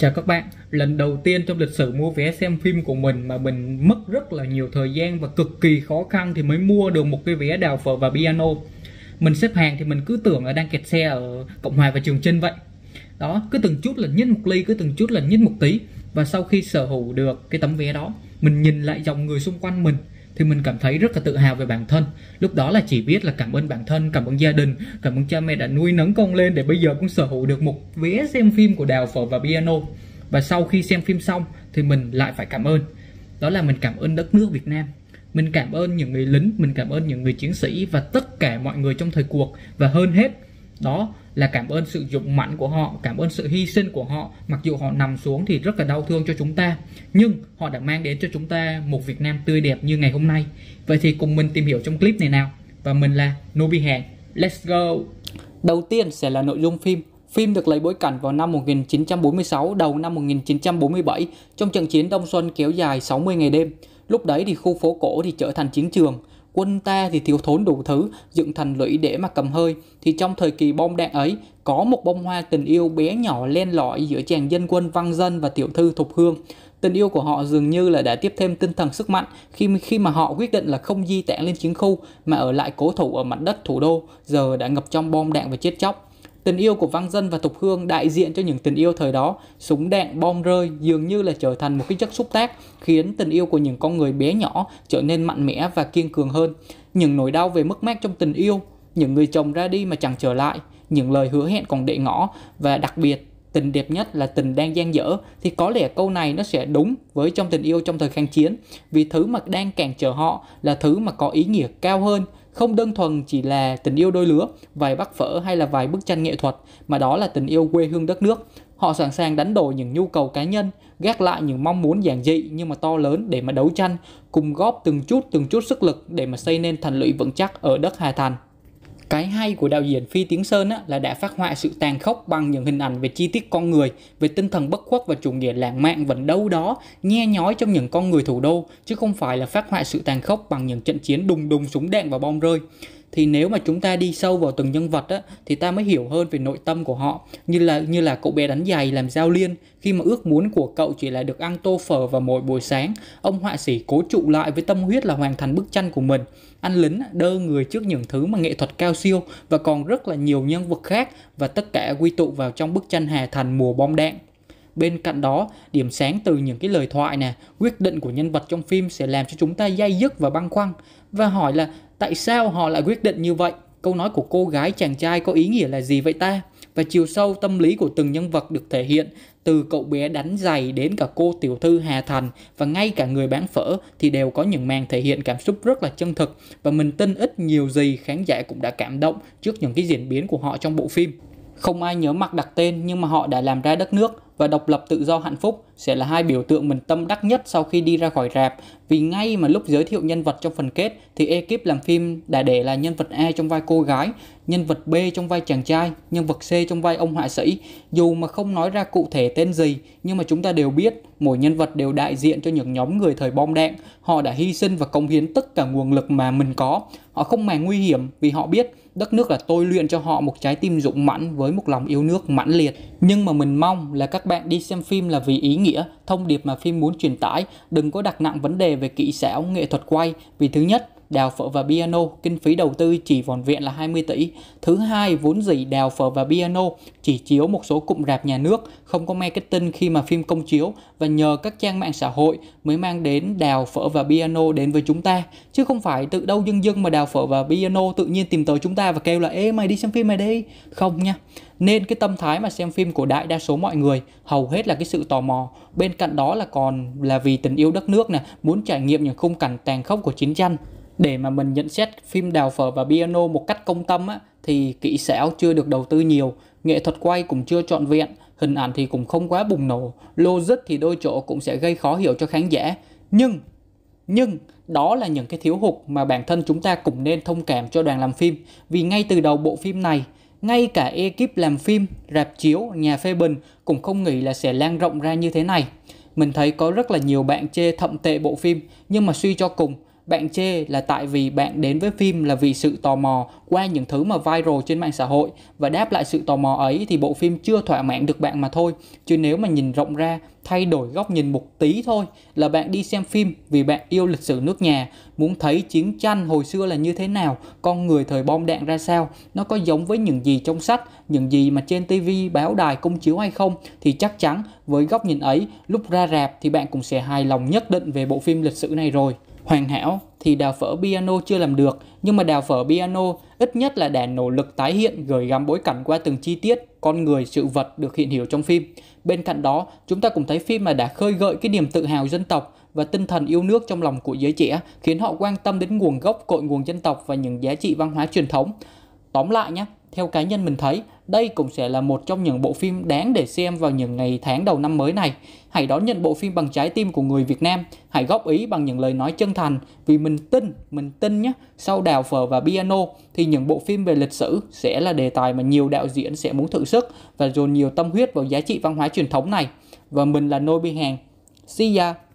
Chào các bạn, lần đầu tiên trong lịch sử mua vé xem phim của mình mà mình mất rất là nhiều thời gian và cực kỳ khó khăn thì mới mua được một cái vé đào phở và piano. Mình xếp hàng thì mình cứ tưởng là đang kẹt xe ở Cộng Hòa và Trường Trinh vậy. Đó, cứ từng chút là nhích một ly, cứ từng chút là nhích một tí. Và sau khi sở hữu được cái tấm vé đó, mình nhìn lại dòng người xung quanh mình thì mình cảm thấy rất là tự hào về bản thân lúc đó là chỉ biết là cảm ơn bản thân cảm ơn gia đình cảm ơn cha mẹ đã nuôi nấng con lên để bây giờ cũng sở hữu được một vé xem phim của đào phở và piano và sau khi xem phim xong thì mình lại phải cảm ơn đó là mình cảm ơn đất nước việt nam mình cảm ơn những người lính mình cảm ơn những người chiến sĩ và tất cả mọi người trong thời cuộc và hơn hết đó là cảm ơn sự dũng mãnh của họ cảm ơn sự hy sinh của họ mặc dù họ nằm xuống thì rất là đau thương cho chúng ta nhưng họ đã mang đến cho chúng ta một Việt Nam tươi đẹp như ngày hôm nay vậy thì cùng mình tìm hiểu trong clip này nào và mình là Nobi Hàn Let's go đầu tiên sẽ là nội dung phim Phim được lấy bối cảnh vào năm 1946 đầu năm 1947 trong trận chiến Đông Xuân kéo dài 60 ngày đêm. Lúc đấy thì khu phố cổ thì trở thành chiến trường quân ta thì thiếu thốn đủ thứ, dựng thành lũy để mà cầm hơi. Thì trong thời kỳ bom đạn ấy, có một bông hoa tình yêu bé nhỏ len lỏi giữa chàng dân quân văn dân và tiểu thư Thục Hương. Tình yêu của họ dường như là đã tiếp thêm tinh thần sức mạnh khi khi mà họ quyết định là không di tản lên chiến khu mà ở lại cố thủ ở mặt đất thủ đô giờ đã ngập trong bom đạn và chết chóc. Tình yêu của Văn Dân và tục Hương đại diện cho những tình yêu thời đó, súng đạn, bom rơi dường như là trở thành một cái chất xúc tác khiến tình yêu của những con người bé nhỏ trở nên mạnh mẽ và kiên cường hơn. Những nỗi đau về mất mát trong tình yêu, những người chồng ra đi mà chẳng trở lại, những lời hứa hẹn còn để ngỏ và đặc biệt tình đẹp nhất là tình đang gian dở thì có lẽ câu này nó sẽ đúng với trong tình yêu trong thời kháng chiến vì thứ mà đang cản trở họ là thứ mà có ý nghĩa cao hơn không đơn thuần chỉ là tình yêu đôi lứa vài bát phở hay là vài bức tranh nghệ thuật mà đó là tình yêu quê hương đất nước họ sẵn sàng đánh đổi những nhu cầu cá nhân gác lại những mong muốn giản dị nhưng mà to lớn để mà đấu tranh cùng góp từng chút từng chút sức lực để mà xây nên thành lũy vững chắc ở đất hà thành cái hay của đạo diễn Phi Tiến Sơn á, là đã phát họa sự tàn khốc bằng những hình ảnh về chi tiết con người, về tinh thần bất khuất và chủ nghĩa lãng mạn vẫn đâu đó, nhe nhói trong những con người thủ đô, chứ không phải là phát họa sự tàn khốc bằng những trận chiến đùng đùng súng đạn và bom rơi thì nếu mà chúng ta đi sâu vào từng nhân vật á, thì ta mới hiểu hơn về nội tâm của họ như là như là cậu bé đánh giày làm giao liên khi mà ước muốn của cậu chỉ là được ăn tô phở vào mỗi buổi sáng ông họa sĩ cố trụ lại với tâm huyết là hoàn thành bức tranh của mình anh lính đơ người trước những thứ mà nghệ thuật cao siêu và còn rất là nhiều nhân vật khác và tất cả quy tụ vào trong bức tranh Hà Thành mùa bom đạn Bên cạnh đó, điểm sáng từ những cái lời thoại nè, quyết định của nhân vật trong phim sẽ làm cho chúng ta dây dứt và băn khoăn và hỏi là Tại sao họ lại quyết định như vậy? Câu nói của cô gái chàng trai có ý nghĩa là gì vậy ta? Và chiều sâu tâm lý của từng nhân vật được thể hiện từ cậu bé đánh giày đến cả cô tiểu thư Hà Thành và ngay cả người bán phở thì đều có những màn thể hiện cảm xúc rất là chân thực và mình tin ít nhiều gì khán giả cũng đã cảm động trước những cái diễn biến của họ trong bộ phim. Không ai nhớ mặt đặt tên nhưng mà họ đã làm ra đất nước và độc lập tự do hạnh phúc sẽ là hai biểu tượng mình tâm đắc nhất sau khi đi ra khỏi rạp vì ngay mà lúc giới thiệu nhân vật trong phần kết thì ekip làm phim đã để là nhân vật A trong vai cô gái, nhân vật B trong vai chàng trai, nhân vật C trong vai ông họa sĩ. Dù mà không nói ra cụ thể tên gì nhưng mà chúng ta đều biết mỗi nhân vật đều đại diện cho những nhóm người thời bom đạn. Họ đã hy sinh và cống hiến tất cả nguồn lực mà mình có Họ không màng nguy hiểm vì họ biết đất nước là tôi luyện cho họ một trái tim dũng mãnh với một lòng yêu nước mãnh liệt. Nhưng mà mình mong là các bạn đi xem phim là vì ý nghĩa, thông điệp mà phim muốn truyền tải, đừng có đặt nặng vấn đề về kỹ xảo, nghệ thuật quay. Vì thứ nhất, đào phở và piano, kinh phí đầu tư chỉ vòn vẹn là 20 tỷ. Thứ hai, vốn dĩ đào phở và piano chỉ chiếu một số cụm rạp nhà nước, không có marketing khi mà phim công chiếu và nhờ các trang mạng xã hội mới mang đến đào phở và piano đến với chúng ta. Chứ không phải tự đâu dân dưng mà đào phở và piano tự nhiên tìm tới chúng ta và kêu là ê mày đi xem phim mày đi. Không nha. Nên cái tâm thái mà xem phim của đại đa số mọi người hầu hết là cái sự tò mò. Bên cạnh đó là còn là vì tình yêu đất nước nè, muốn trải nghiệm những khung cảnh tàn khốc của chiến tranh để mà mình nhận xét phim đào phở và piano một cách công tâm á, thì kỹ xảo chưa được đầu tư nhiều, nghệ thuật quay cũng chưa trọn vẹn, hình ảnh thì cũng không quá bùng nổ, logic thì đôi chỗ cũng sẽ gây khó hiểu cho khán giả. Nhưng, nhưng đó là những cái thiếu hụt mà bản thân chúng ta cũng nên thông cảm cho đoàn làm phim. Vì ngay từ đầu bộ phim này, ngay cả ekip làm phim, rạp chiếu, nhà phê bình cũng không nghĩ là sẽ lan rộng ra như thế này. Mình thấy có rất là nhiều bạn chê thậm tệ bộ phim, nhưng mà suy cho cùng – bạn chê là tại vì bạn đến với phim là vì sự tò mò qua những thứ mà viral trên mạng xã hội và đáp lại sự tò mò ấy thì bộ phim chưa thỏa mãn được bạn mà thôi. Chứ nếu mà nhìn rộng ra thay đổi góc nhìn một tí thôi là bạn đi xem phim vì bạn yêu lịch sử nước nhà, muốn thấy chiến tranh hồi xưa là như thế nào, con người thời bom đạn ra sao, nó có giống với những gì trong sách, những gì mà trên tivi, báo đài công chiếu hay không thì chắc chắn với góc nhìn ấy, lúc ra rạp thì bạn cũng sẽ hài lòng nhất định về bộ phim lịch sử này rồi. Hoàn hảo thì đào phở piano chưa làm được, nhưng mà đào phở piano ít nhất là đã nỗ lực tái hiện gửi gắm bối cảnh qua từng chi tiết con người, sự vật được hiện hiểu trong phim. Bên cạnh đó, chúng ta cũng thấy phim mà đã khơi gợi cái niềm tự hào dân tộc và tinh thần yêu nước trong lòng của giới trẻ, khiến họ quan tâm đến nguồn gốc, cội nguồn dân tộc và những giá trị văn hóa truyền thống. Tóm lại nhé, theo cá nhân mình thấy, đây cũng sẽ là một trong những bộ phim đáng để xem vào những ngày tháng đầu năm mới này. Hãy đón nhận bộ phim bằng trái tim của người Việt Nam, hãy góp ý bằng những lời nói chân thành vì mình tin, mình tin nhé, sau đào phở và piano thì những bộ phim về lịch sử sẽ là đề tài mà nhiều đạo diễn sẽ muốn thử sức và dồn nhiều tâm huyết vào giá trị văn hóa truyền thống này. Và mình là Nôi Bi Hàng. See ya!